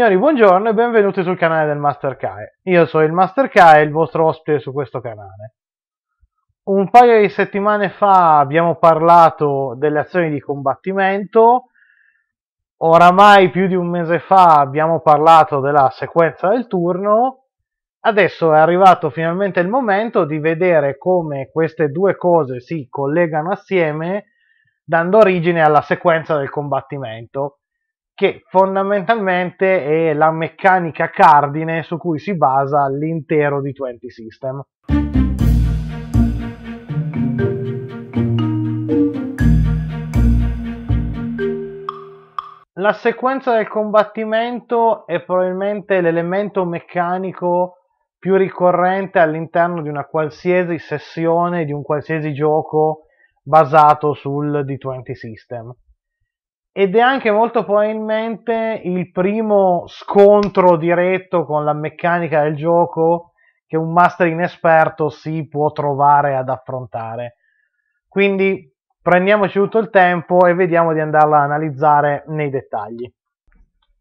Signori, buongiorno e benvenuti sul canale del Master Kae. Io sono il Master Kae, il vostro ospite su questo canale. Un paio di settimane fa abbiamo parlato delle azioni di combattimento, oramai più di un mese fa abbiamo parlato della sequenza del turno, adesso è arrivato finalmente il momento di vedere come queste due cose si collegano assieme dando origine alla sequenza del combattimento che fondamentalmente è la meccanica cardine su cui si basa l'intero D20 System. La sequenza del combattimento è probabilmente l'elemento meccanico più ricorrente all'interno di una qualsiasi sessione di un qualsiasi gioco basato sul D20 System ed è anche molto probabilmente il primo scontro diretto con la meccanica del gioco che un master inesperto si può trovare ad affrontare. Quindi prendiamoci tutto il tempo e vediamo di andarla a analizzare nei dettagli.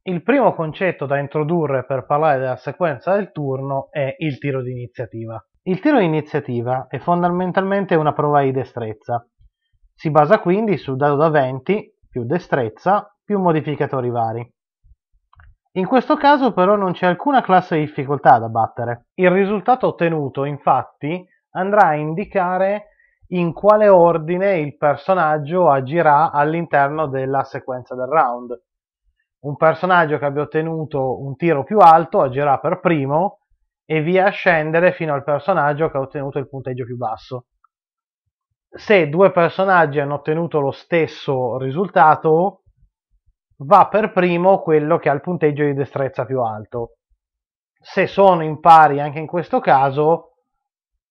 Il primo concetto da introdurre per parlare della sequenza del turno è il tiro di iniziativa. Il tiro di iniziativa è fondamentalmente una prova di destrezza. Si basa quindi sul dado da 20 più destrezza, più modificatori vari. In questo caso però non c'è alcuna classe di difficoltà da battere. Il risultato ottenuto infatti andrà a indicare in quale ordine il personaggio agirà all'interno della sequenza del round. Un personaggio che abbia ottenuto un tiro più alto agirà per primo e via a scendere fino al personaggio che ha ottenuto il punteggio più basso se due personaggi hanno ottenuto lo stesso risultato, va per primo quello che ha il punteggio di destrezza più alto. Se sono in pari anche in questo caso,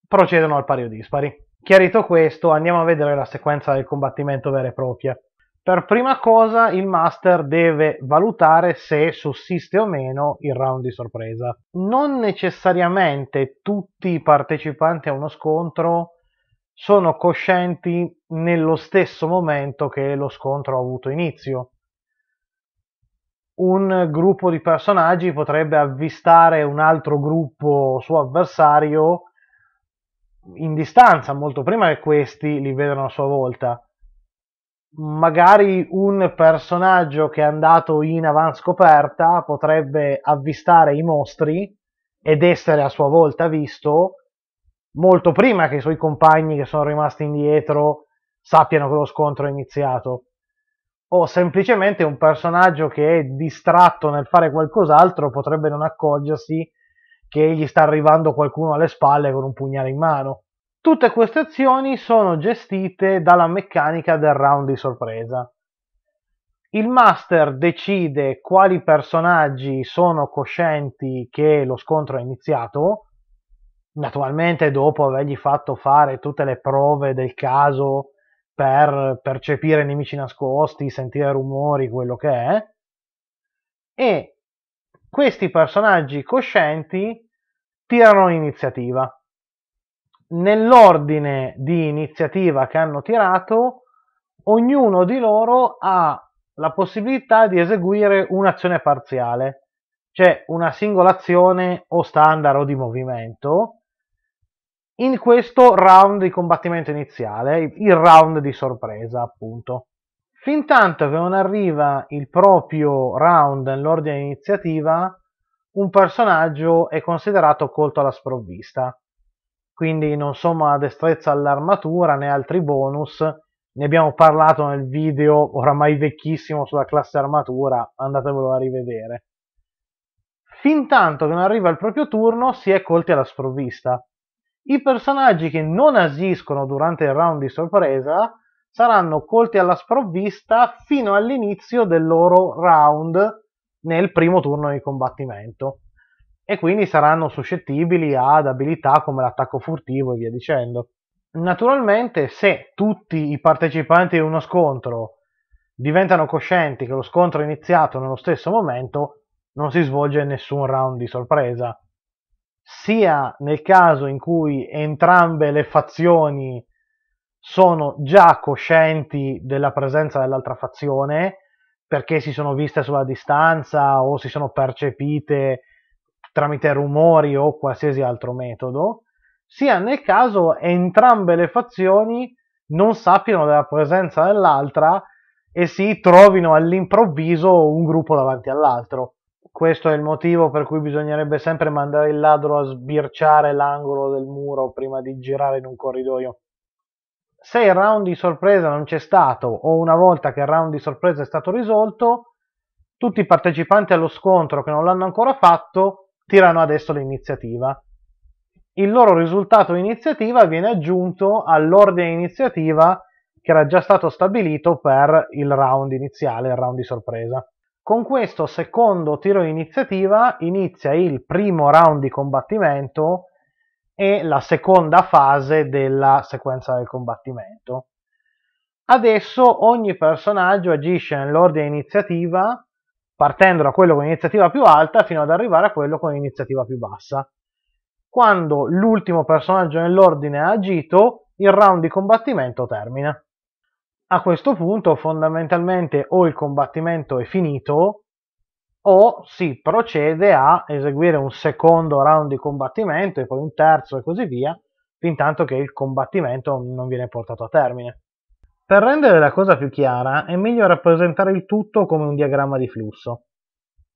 procedono al pari o dispari. Chiarito questo, andiamo a vedere la sequenza del combattimento vera e propria. Per prima cosa il master deve valutare se sussiste o meno il round di sorpresa. Non necessariamente tutti i partecipanti a uno scontro sono coscienti nello stesso momento che lo scontro ha avuto inizio. Un gruppo di personaggi potrebbe avvistare un altro gruppo suo avversario in distanza, molto prima che questi li vedano a sua volta. Magari un personaggio che è andato in avanscoperta potrebbe avvistare i mostri ed essere a sua volta visto molto prima che i suoi compagni che sono rimasti indietro sappiano che lo scontro è iniziato. O semplicemente un personaggio che è distratto nel fare qualcos'altro potrebbe non accorgersi che gli sta arrivando qualcuno alle spalle con un pugnale in mano. Tutte queste azioni sono gestite dalla meccanica del round di sorpresa. Il master decide quali personaggi sono coscienti che lo scontro è iniziato naturalmente dopo avergli fatto fare tutte le prove del caso per percepire nemici nascosti, sentire rumori, quello che è, e questi personaggi coscienti tirano iniziativa. Nell'ordine di iniziativa che hanno tirato, ognuno di loro ha la possibilità di eseguire un'azione parziale, cioè una singola azione o standard o di movimento, in questo round di combattimento iniziale, il round di sorpresa appunto. Fintanto che non arriva il proprio round nell'ordine iniziativa, un personaggio è considerato colto alla sprovvista. Quindi non somma destrezza all'armatura né altri bonus, ne abbiamo parlato nel video oramai vecchissimo sulla classe armatura, andatevelo a rivedere. Fintanto che non arriva il proprio turno si è colti alla sprovvista i personaggi che non agiscono durante il round di sorpresa saranno colti alla sprovvista fino all'inizio del loro round nel primo turno di combattimento e quindi saranno suscettibili ad abilità come l'attacco furtivo e via dicendo. Naturalmente, se tutti i partecipanti di uno scontro diventano coscienti che lo scontro è iniziato nello stesso momento, non si svolge nessun round di sorpresa sia nel caso in cui entrambe le fazioni sono già coscienti della presenza dell'altra fazione perché si sono viste sulla distanza o si sono percepite tramite rumori o qualsiasi altro metodo, sia nel caso entrambe le fazioni non sappiano della presenza dell'altra e si trovino all'improvviso un gruppo davanti all'altro questo è il motivo per cui bisognerebbe sempre mandare il ladro a sbirciare l'angolo del muro prima di girare in un corridoio. Se il round di sorpresa non c'è stato o una volta che il round di sorpresa è stato risolto, tutti i partecipanti allo scontro che non l'hanno ancora fatto tirano adesso l'iniziativa. Il loro risultato iniziativa viene aggiunto all'ordine iniziativa che era già stato stabilito per il round iniziale, il round di sorpresa. Con questo secondo tiro di iniziativa inizia il primo round di combattimento e la seconda fase della sequenza del combattimento. Adesso ogni personaggio agisce nell'ordine iniziativa, partendo da quello con iniziativa più alta fino ad arrivare a quello con iniziativa più bassa. Quando l'ultimo personaggio nell'ordine ha agito, il round di combattimento termina a questo punto fondamentalmente o il combattimento è finito o si procede a eseguire un secondo round di combattimento e poi un terzo e così via, fin tanto che il combattimento non viene portato a termine. Per rendere la cosa più chiara è meglio rappresentare il tutto come un diagramma di flusso.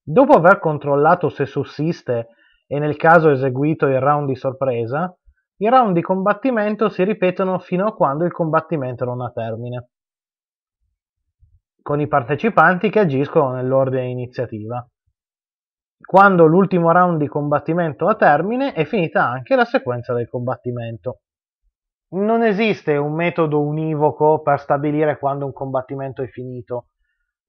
Dopo aver controllato se sussiste e nel caso eseguito il round di sorpresa, i round di combattimento si ripetono fino a quando il combattimento non ha termine con i partecipanti che agiscono nell'ordine iniziativa. Quando l'ultimo round di combattimento ha termine è finita anche la sequenza del combattimento. Non esiste un metodo univoco per stabilire quando un combattimento è finito.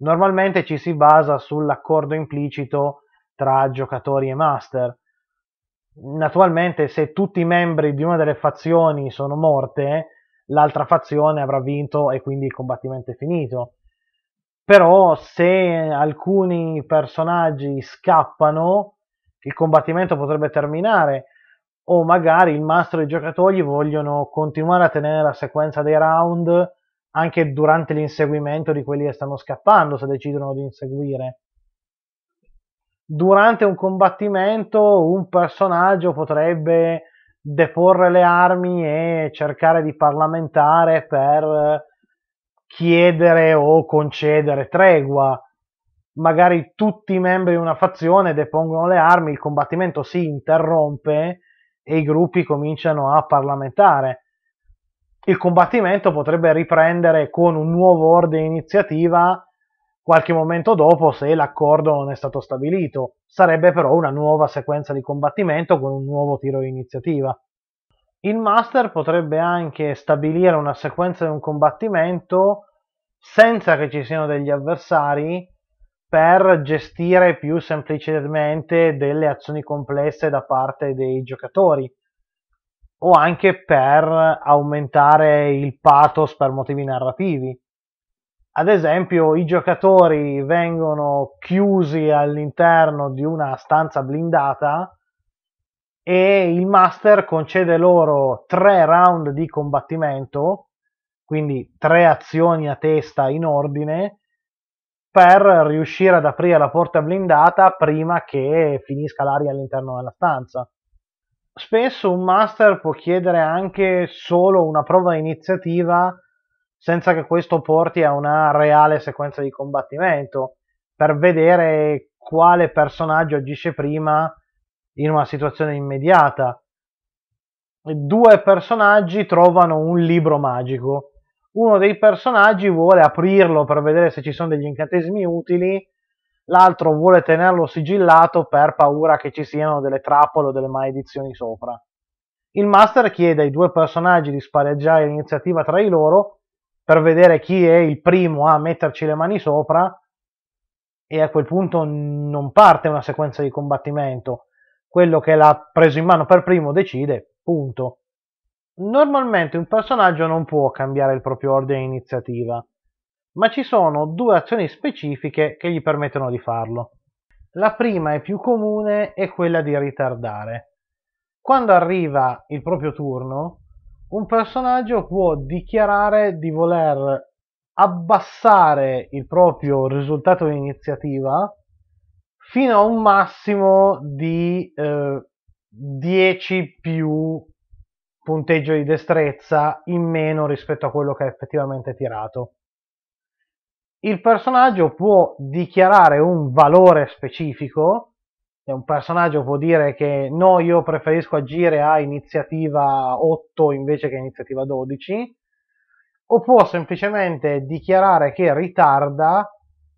Normalmente ci si basa sull'accordo implicito tra giocatori e master. Naturalmente se tutti i membri di una delle fazioni sono morte, l'altra fazione avrà vinto e quindi il combattimento è finito però se alcuni personaggi scappano il combattimento potrebbe terminare o magari il mastro e i giocatori vogliono continuare a tenere la sequenza dei round anche durante l'inseguimento di quelli che stanno scappando se decidono di inseguire durante un combattimento un personaggio potrebbe deporre le armi e cercare di parlamentare per chiedere o concedere tregua. Magari tutti i membri di una fazione depongono le armi, il combattimento si interrompe e i gruppi cominciano a parlamentare. Il combattimento potrebbe riprendere con un nuovo ordine iniziativa qualche momento dopo se l'accordo non è stato stabilito. Sarebbe però una nuova sequenza di combattimento con un nuovo tiro di iniziativa. Il master potrebbe anche stabilire una sequenza di un combattimento senza che ci siano degli avversari per gestire più semplicemente delle azioni complesse da parte dei giocatori o anche per aumentare il pathos per motivi narrativi. Ad esempio, i giocatori vengono chiusi all'interno di una stanza blindata e il master concede loro tre round di combattimento, quindi tre azioni a testa in ordine, per riuscire ad aprire la porta blindata prima che finisca l'aria all'interno della stanza. Spesso un master può chiedere anche solo una prova iniziativa senza che questo porti a una reale sequenza di combattimento per vedere quale personaggio agisce prima in una situazione immediata. Due personaggi trovano un libro magico. Uno dei personaggi vuole aprirlo per vedere se ci sono degli incantesimi utili, l'altro vuole tenerlo sigillato per paura che ci siano delle trappole o delle maledizioni sopra. Il master chiede ai due personaggi di spareggiare l'iniziativa tra di loro per vedere chi è il primo a metterci le mani sopra e a quel punto non parte una sequenza di combattimento, quello che l'ha preso in mano per primo decide, punto. Normalmente un personaggio non può cambiare il proprio ordine di iniziativa, ma ci sono due azioni specifiche che gli permettono di farlo. La prima e più comune è quella di ritardare. Quando arriva il proprio turno, un personaggio può dichiarare di voler abbassare il proprio risultato di iniziativa fino a un massimo di eh, 10 più punteggio di destrezza in meno rispetto a quello che ha effettivamente tirato. Il personaggio può dichiarare un valore specifico, un personaggio può dire che no, io preferisco agire a iniziativa 8 invece che iniziativa 12, o può semplicemente dichiarare che ritarda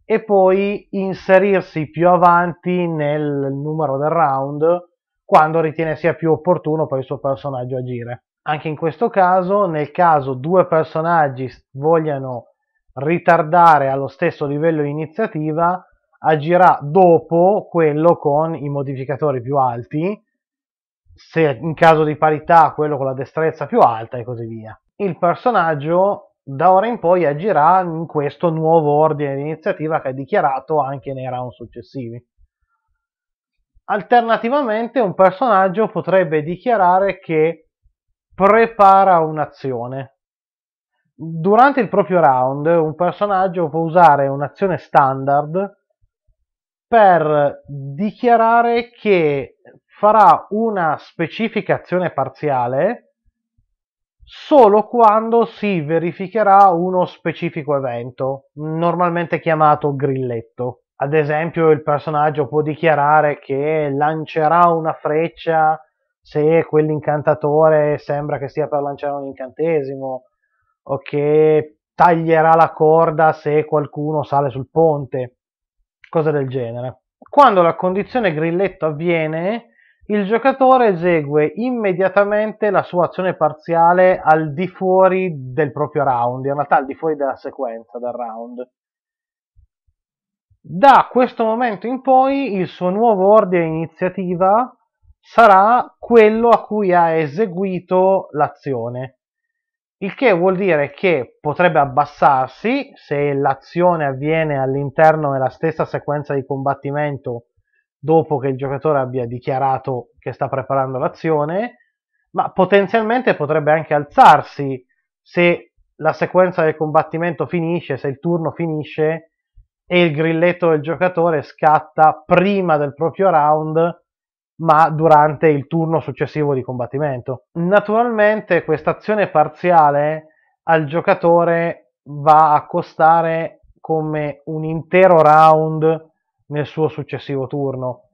e poi inserirsi più avanti nel numero del round quando ritiene sia più opportuno per il suo personaggio agire. Anche in questo caso, nel caso due personaggi vogliano ritardare allo stesso livello iniziativa, agirà dopo quello con i modificatori più alti, se in caso di parità quello con la destrezza più alta e così via. Il personaggio da ora in poi agirà in questo nuovo ordine di iniziativa che ha dichiarato anche nei round successivi. Alternativamente un personaggio potrebbe dichiarare che prepara un'azione. Durante il proprio round un personaggio può usare un'azione standard per dichiarare che farà una specifica azione parziale solo quando si verificherà uno specifico evento, normalmente chiamato grilletto. Ad esempio, il personaggio può dichiarare che lancerà una freccia se quell'incantatore sembra che stia per lanciare un incantesimo, o che taglierà la corda se qualcuno sale sul ponte, cose del genere. Quando la condizione grilletto avviene, il giocatore esegue immediatamente la sua azione parziale al di fuori del proprio round, in realtà al di fuori della sequenza del round. Da questo momento in poi il suo nuovo ordine iniziativa sarà quello a cui ha eseguito l'azione. Il che vuol dire che potrebbe abbassarsi se l'azione avviene all'interno della stessa sequenza di combattimento dopo che il giocatore abbia dichiarato che sta preparando l'azione, ma potenzialmente potrebbe anche alzarsi se la sequenza del combattimento finisce, se il turno finisce e il grilletto del giocatore scatta prima del proprio round, ma durante il turno successivo di combattimento. Naturalmente questa azione parziale al giocatore va a costare come un intero round nel suo successivo turno.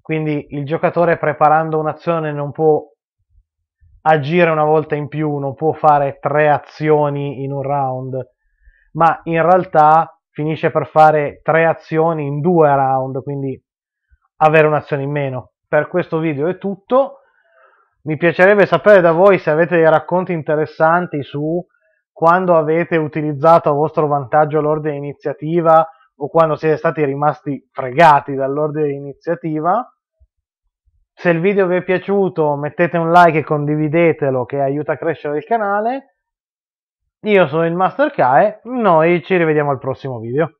Quindi il giocatore preparando un'azione non può agire una volta in più, non può fare tre azioni in un round, ma in realtà finisce per fare tre azioni in due round, quindi avere un'azione in meno. Per questo video è tutto. Mi piacerebbe sapere da voi se avete dei racconti interessanti su quando avete utilizzato a vostro vantaggio l'ordine iniziativa o quando siete stati rimasti fregati dall'ordine di iniziativa. Se il video vi è piaciuto mettete un like e condividetelo che aiuta a crescere il canale. Io sono il Master Kae, noi ci rivediamo al prossimo video.